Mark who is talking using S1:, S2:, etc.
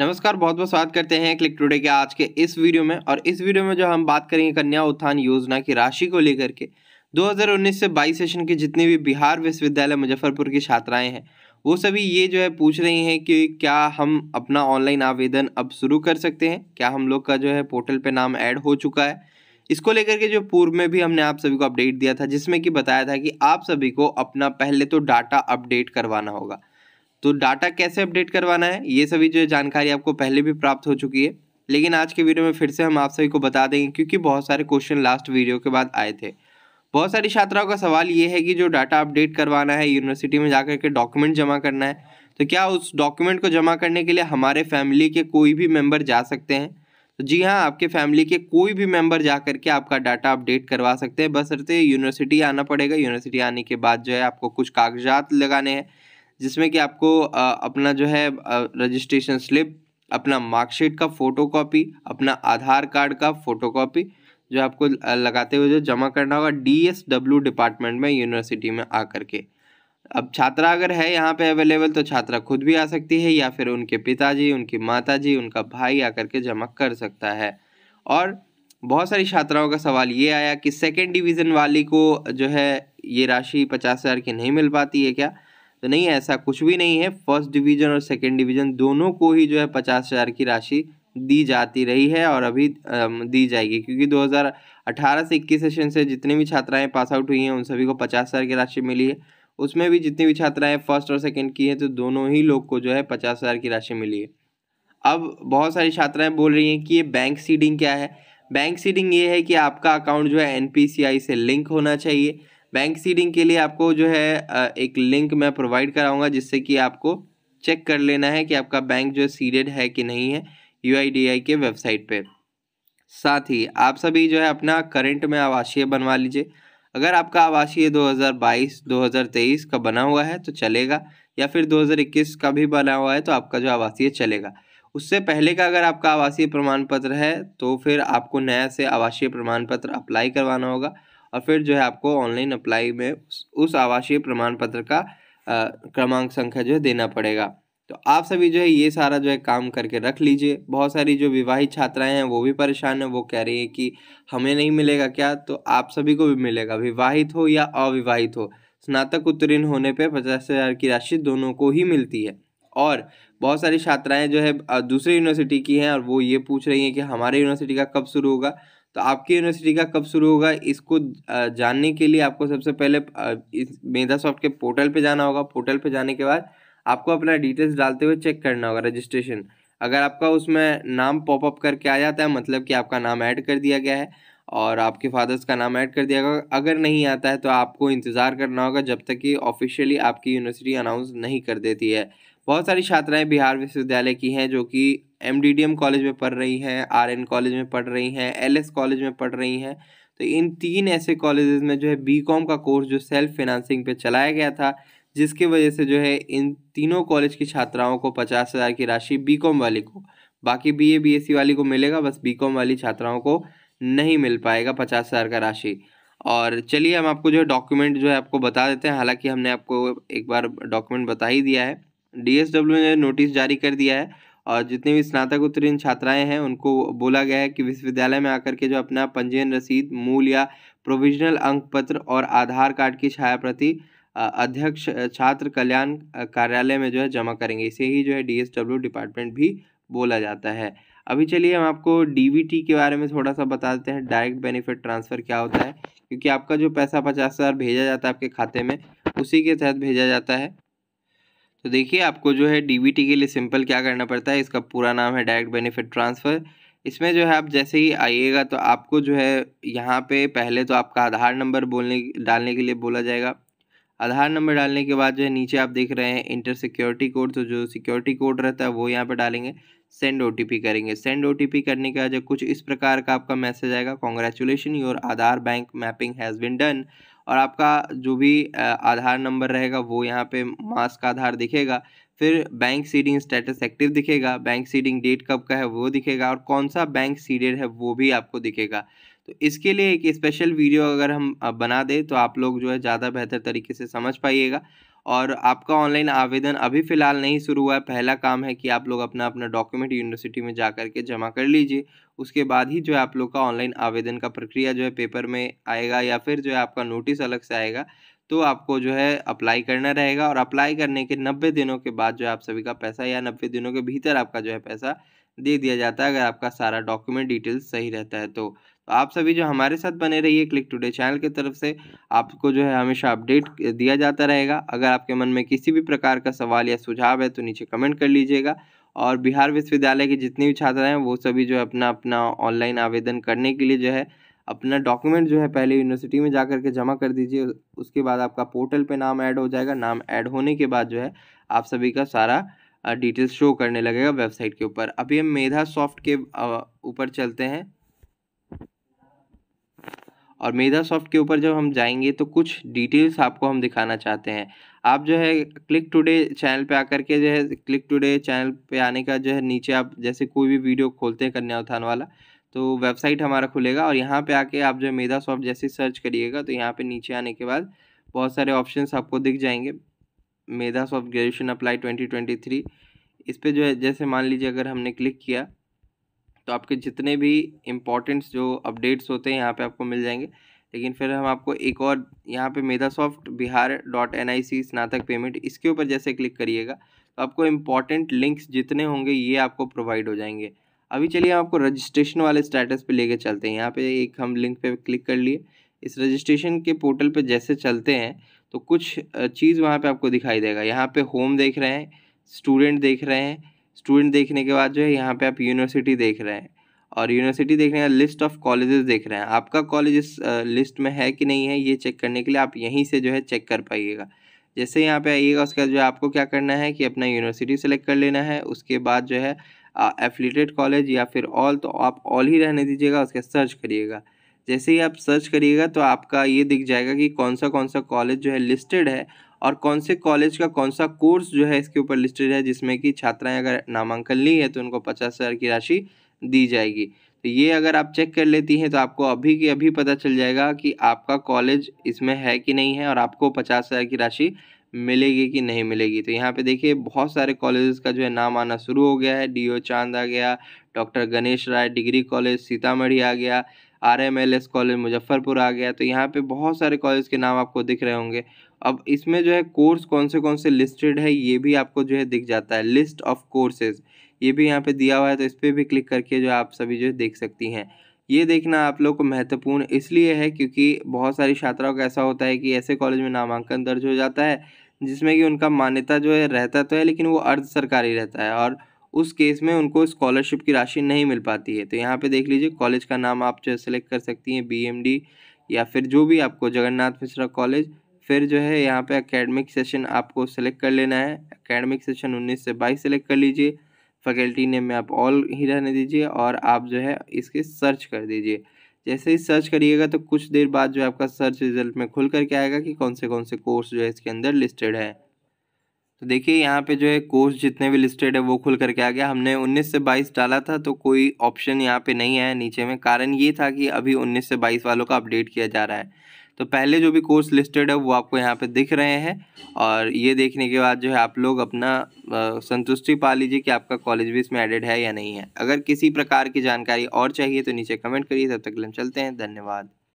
S1: नमस्कार बहुत बहुत स्वागत करते हैं क्लिक टुडे के आज के इस वीडियो में और इस वीडियो में जो हम बात करेंगे कन्या उत्थान योजना की राशि को लेकर के 2019 से 22 सेशन के जितने भी बिहार विश्वविद्यालय मुजफ्फरपुर की छात्राएं हैं वो सभी ये जो है पूछ रही हैं कि क्या हम अपना ऑनलाइन आवेदन अब शुरू कर सकते हैं क्या हम लोग का जो है पोर्टल पर नाम ऐड हो चुका है इसको लेकर के जो पूर्व में भी हमने आप सभी को अपडेट दिया था जिसमें कि बताया था कि आप सभी को अपना पहले तो डाटा अपडेट करवाना होगा तो डाटा कैसे अपडेट करवाना है ये सभी जो जानकारी आपको पहले भी प्राप्त हो चुकी है लेकिन आज के वीडियो में फिर से हम आप सभी को बता देंगे क्योंकि बहुत सारे क्वेश्चन लास्ट वीडियो के बाद आए थे बहुत सारी छात्राओं का सवाल ये है कि जो डाटा अपडेट करवाना है यूनिवर्सिटी में जाकर के डॉक्यूमेंट जमा करना है तो क्या उस डॉक्यूमेंट को जमा करने के लिए हमारे फैमिली के कोई भी मेम्बर जा सकते हैं तो जी हाँ आपके फैमिली के कोई भी मेम्बर जा करके आपका डाटा अपडेट करवा सकते हैं बस रहते यूनिवर्सिटी आना पड़ेगा यूनिवर्सिटी आने के बाद जो है आपको कुछ कागजात लगाने हैं जिसमें कि आपको अपना जो है रजिस्ट्रेशन स्लिप अपना मार्कशीट का फ़ोटोकॉपी अपना आधार कार्ड का फ़ोटोकॉपी जो आपको लगाते हुए जो जमा करना होगा डीएसडब्ल्यू डिपार्टमेंट में यूनिवर्सिटी में आ के अब छात्रा अगर है यहाँ पे अवेलेबल तो छात्रा खुद भी आ सकती है या फिर उनके पिताजी उनकी माताजी उनका भाई आकर के जमा कर सकता है और बहुत सारी छात्राओं का सवाल ये आया कि सेकेंड डिवीज़न वाली को जो है ये राशि पचास हज़ार की नहीं मिल पाती है क्या तो नहीं ऐसा कुछ भी नहीं है फर्स्ट डिवीज़न और सेकेंड डिवीज़न दोनों को ही जो है पचास हज़ार की राशि दी जाती रही है और अभी दी जाएगी क्योंकि 2018 से 21 सेशन से जितने भी छात्राएं पास आउट हुई हैं उन सभी को पचास हज़ार की राशि मिली है उसमें भी जितनी भी छात्राएं फर्स्ट और सेकंड की हैं तो दोनों ही लोग को जो है पचास हज़ार की राशि मिली है अब बहुत सारी छात्राएं बोल रही हैं कि ये बैंक सीडिंग क्या है बैंक सीडिंग ये है कि आपका अकाउंट जो है एन से लिंक होना चाहिए बैंक सीडिंग के लिए आपको जो है एक लिंक मैं प्रोवाइड कराऊंगा जिससे कि आपको चेक कर लेना है कि आपका बैंक जो सीडेड है कि नहीं है यू के वेबसाइट पर साथ ही आप सभी जो है अपना करंट में आवासीय बनवा लीजिए अगर आपका आवासीय 2022, 2023 का बना हुआ है तो चलेगा या फिर 2021 का भी बना हुआ है तो आपका जो आवासीय चलेगा उससे पहले का अगर आपका आवासीय प्रमाण पत्र है तो फिर आपको नया से आवासीय प्रमाण पत्र अप्लाई करवाना होगा और फिर जो है आपको ऑनलाइन अप्लाई में उस आवासीय प्रमाण पत्र का क्रमांक संख्या जो है देना पड़ेगा तो आप सभी जो है ये सारा जो है काम करके रख लीजिए बहुत सारी जो विवाहित छात्राएं हैं वो भी परेशान हैं वो कह रही है कि हमें नहीं मिलेगा क्या तो आप सभी को भी मिलेगा विवाहित हो या अविवाहित हो स्नातक उत्तीर्ण होने पे पचास हज़ार की राशि दोनों को ही मिलती है और बहुत सारी छात्राएं जो है दूसरी यूनिवर्सिटी की हैं और वो ये पूछ रही हैं कि हमारे यूनिवर्सिटी का कब शुरू होगा तो आपकी यूनिवर्सिटी का कब शुरू होगा इसको जानने के लिए आपको सबसे पहले इस मेधा सॉफ्ट के पोर्टल पे जाना होगा पोर्टल पे जाने के बाद आपको अपना डिटेल्स डालते हुए चेक करना होगा रजिस्ट्रेशन अगर आपका उसमें नाम पॉपअप करके आ जाता है मतलब कि आपका नाम ऐड कर दिया गया है और आपके फादर्स का नाम ऐड कर दिया गया अगर नहीं आता है तो आपको इंतज़ार करना होगा जब तक कि ऑफिशियली आपकी यूनिवर्सिटी अनाउंस नहीं कर देती है बहुत सारी छात्राएं बिहार विश्वविद्यालय की हैं जो कि एम कॉलेज में पढ़ रही हैं आर कॉलेज में पढ़ रही हैं एल कॉलेज में पढ़ रही हैं तो इन तीन ऐसे कॉलेजेस में जो है बी का कोर्स जो सेल्फ फिनांसिंग पे चलाया गया था जिसकी वजह से जो है इन तीनों कॉलेज की छात्राओं को पचास हज़ार की राशि बी कॉम वाली को बाकी B A B S C वाली को मिलेगा बस बी कॉम वाली छात्राओं को नहीं मिल पाएगा पचास हज़ार का राशि और चलिए हम आपको जो है डॉक्यूमेंट जो है आपको बता देते हैं हालांकि हमने आपको एक बार डॉक्यूमेंट बता ही दिया है डी एस डब्ल्यू ने नोटिस जारी कर दिया है और जितने भी स्नातक उत्तीर्ण छात्राएं हैं उनको बोला गया है कि विश्वविद्यालय में आकर के जो अपना पंजीयन रसीद मूल या प्रोविजनल अंक पत्र और आधार कार्ड की छाया प्रति अध्यक्ष छात्र कल्याण कार्यालय में जो है जमा करेंगे इसे ही जो है डी डिपार्टमेंट भी बोला जाता है अभी चलिए हम आपको डी के बारे में थोड़ा सा बता देते हैं डायरेक्ट बेनिफिट ट्रांसफ़र क्या होता है क्योंकि आपका जो पैसा पचास हज़ार भेजा जाता है आपके खाते में उसी के तहत भेजा जाता है तो देखिए आपको जो है डी के लिए सिंपल क्या करना पड़ता है इसका पूरा नाम है डायरेक्ट बेनिफिट ट्रांसफ़र इसमें जो है आप जैसे ही आइएगा तो आपको जो है यहाँ पे पहले तो आपका आधार नंबर बोलने डालने के लिए बोला जाएगा आधार नंबर डालने के बाद जो है नीचे आप देख रहे हैं इंटर सिक्योरिटी कोड तो जो सिक्योरिटी कोड रहता है वो यहाँ पर डालेंगे सेंड ओ करेंगे सेंड ओ करने के बाद कुछ इस प्रकार का आपका मैसेज आएगा congratulation your Aadhaar bank mapping has been done और आपका जो भी आधार नंबर रहेगा वो यहाँ पे मास्क आधार दिखेगा फिर बैंक सीडिंग स्टेटस एक्टिव दिखेगा बैंक सीडिंग डेट कब का है वो दिखेगा और कौन सा बैंक सीडेड है वो भी आपको दिखेगा तो इसके लिए एक स्पेशल वीडियो अगर हम बना दें तो आप लोग जो है ज़्यादा बेहतर तरीके से समझ पाइएगा और आपका ऑनलाइन आवेदन अभी फ़िलहाल नहीं शुरू हुआ है पहला काम है कि आप लोग अपना अपना डॉक्यूमेंट यूनिवर्सिटी में जा कर के जमा कर लीजिए उसके बाद ही जो है आप लोग का ऑनलाइन आवेदन का प्रक्रिया जो है पेपर में आएगा या फिर जो है आपका नोटिस अलग से आएगा तो आपको जो है अप्लाई करना रहेगा और अप्लाई करने के नब्बे दिनों के बाद जो है आप सभी का पैसा या नब्बे दिनों के भीतर आपका जो है पैसा दे दिया जाता है अगर आपका सारा डॉक्यूमेंट डिटेल्स सही रहता है तो।, तो आप सभी जो हमारे साथ बने रहिए क्लिक टुडे चैनल की तरफ से आपको जो है हमेशा अपडेट दिया जाता रहेगा अगर आपके मन में किसी भी प्रकार का सवाल या सुझाव है तो नीचे कमेंट कर लीजिएगा और बिहार विश्वविद्यालय के जितने भी छात्र हैं वो सभी जो है अपना अपना ऑनलाइन आवेदन करने के लिए जो है अपना डॉक्यूमेंट जो है पहले यूनिवर्सिटी में जा करके जमा कर दीजिए उसके बाद आपका पोर्टल पे नाम ऐड हो जाएगा नाम ऐड होने के बाद जो है आप सभी का सारा डिटेल्स शो करने लगेगा वेबसाइट के ऊपर अभी हम मेधा सॉफ्ट के ऊपर चलते हैं और मेधा सॉफ्ट के ऊपर जब हम जाएंगे तो कुछ डिटेल्स आपको हम दिखाना चाहते हैं आप जो है क्लिक टुडे चैनल पे आकर के जो है क्लिक टुडे चैनल पे आने का जो है नीचे आप जैसे कोई भी वीडियो खोलते हैं कन्या उत्थान वाला तो वेबसाइट हमारा खुलेगा और यहाँ पे आके आप जो है मेधा सॉफ्ट जैसे सर्च करिएगा तो यहाँ पे नीचे आने के बाद बहुत सारे ऑप्शंस आपको दिख जाएंगे Medhasoft graduation apply twenty twenty three इस पर जो है जैसे मान लीजिए अगर हमने क्लिक किया तो आपके जितने भी इम्पोर्टेंट्स जो अपडेट्स होते हैं यहाँ पे आपको मिल जाएंगे लेकिन फिर हम आपको एक और यहाँ पे Medhasoft Bihar dot N I C स्नातक पेमेंट इसके ऊपर जैसे क्लिक करिएगा तो आपको इम्पॉर्टेंट लिंक्स जितने होंगे ये आपको प्रोवाइड हो जाएंगे अभी चलिए हम आपको रजिस्ट्रेशन वाले स्टेटस पे लेके चलते हैं यहाँ पे एक हम लिंक पे क्लिक कर लिए इस रजिस्ट्रेशन के पोर्टल पे जैसे चलते हैं तो कुछ चीज़ वहाँ पे आपको दिखाई देगा यहाँ पे होम देख रहे हैं स्टूडेंट देख रहे हैं स्टूडेंट देखने के बाद जो है यहाँ पे आप यूनिवर्सिटी देख रहे हैं और यूनिवर्सिटी देखने हैं लिस्ट ऑफ कॉलेजेस देख रहे हैं आपका कॉलेज इस लिस्ट में है कि नहीं है ये चेक करने के लिए आप यहीं से जो है चेक कर पाइएगा जैसे यहाँ पे आइएगा उसके बाद जो है आपको क्या करना है कि अपना यूनिवर्सिटी सेलेक्ट कर लेना है उसके बाद जो है एफिलेटेड कॉलेज या फिर ऑल तो आप ऑल ही रहने दीजिएगा उसके सर्च करिएगा जैसे ही आप सर्च करिएगा तो आपका ये दिख जाएगा कि कौन सा कौन सा कॉलेज जो है लिस्टेड है और कौन से कॉलेज का कौन सा कोर्स जो है इसके ऊपर लिस्टेड है जिसमें कि छात्राएं अगर नामांकन ली है तो उनको पचास हज़ार की राशि दी जाएगी तो ये अगर आप चेक कर लेती हैं तो आपको अभी के अभी पता चल जाएगा कि आपका कॉलेज इसमें है कि नहीं है और आपको पचास हज़ार की राशि मिलेगी कि नहीं मिलेगी तो यहाँ पे देखिए बहुत सारे कॉलेजेस का जो है नाम आना शुरू हो गया है डी चांद आ गया doctor Ganesh Rai degree college Sitamarhi आ गया R M L S college Muzaffarpur आ गया तो यहाँ पे बहुत सारे कॉलेज के नाम आपको दिख रहे होंगे अब इसमें जो है कोर्स कौन से कौन से लिस्टेड है ये भी आपको जो है दिख जाता है लिस्ट ऑफ कोर्सेज ये भी यहाँ पे दिया हुआ है तो इस पर भी क्लिक करके जो आप सभी जो है देख सकती हैं ये देखना आप लोग को महत्वपूर्ण इसलिए है क्योंकि बहुत सारी छात्राओं का ऐसा होता है कि ऐसे कॉलेज में नामांकन दर्ज हो जाता है जिसमें कि उनका मान्यता जो है रहता तो है लेकिन वो अर्ध सरकारी रहता है और उस केस में उनको स्कॉलरशिप की राशि नहीं मिल पाती है तो यहाँ पे देख लीजिए कॉलेज का नाम आप जो सेलेक्ट कर सकती हैं बीएमडी या फिर जो भी आपको जगन्नाथ मिश्रा कॉलेज फिर जो है यहाँ पे अकेडमिक सेशन आपको सेलेक्ट कर लेना है अकेडमिक सेशन उन्नीस से बाईस सेलेक्ट कर लीजिए फैकल्टी नेम में आप ऑल ही रहने दीजिए और आप जो है इसके सर्च कर दीजिए जैसे ही सर्च करिएगा तो कुछ देर बाद जो आपका सर्च रिजल्ट में खुल करके आएगा कि कौन से कौन से कोर्स जो है इसके अंदर लिस्टेड है तो देखिए यहाँ पे जो है कोर्स जितने भी लिस्टेड है वो खुल करके आ गया हमने 19 से 22 डाला था तो कोई ऑप्शन यहाँ पे नहीं है नीचे में कारण ये था कि अभी 19 से 22 वालों का अपडेट किया जा रहा है तो पहले जो भी कोर्स लिस्टेड है वो आपको यहाँ पे दिख रहे हैं और ये देखने के बाद जो है आप लोग अपना संतुष्टि पा लीजिए कि आपका कॉलेज भी इसमें एडेड है या नहीं है अगर किसी प्रकार की जानकारी और चाहिए तो नीचे कमेंट करिए तब तक चलते हैं धन्यवाद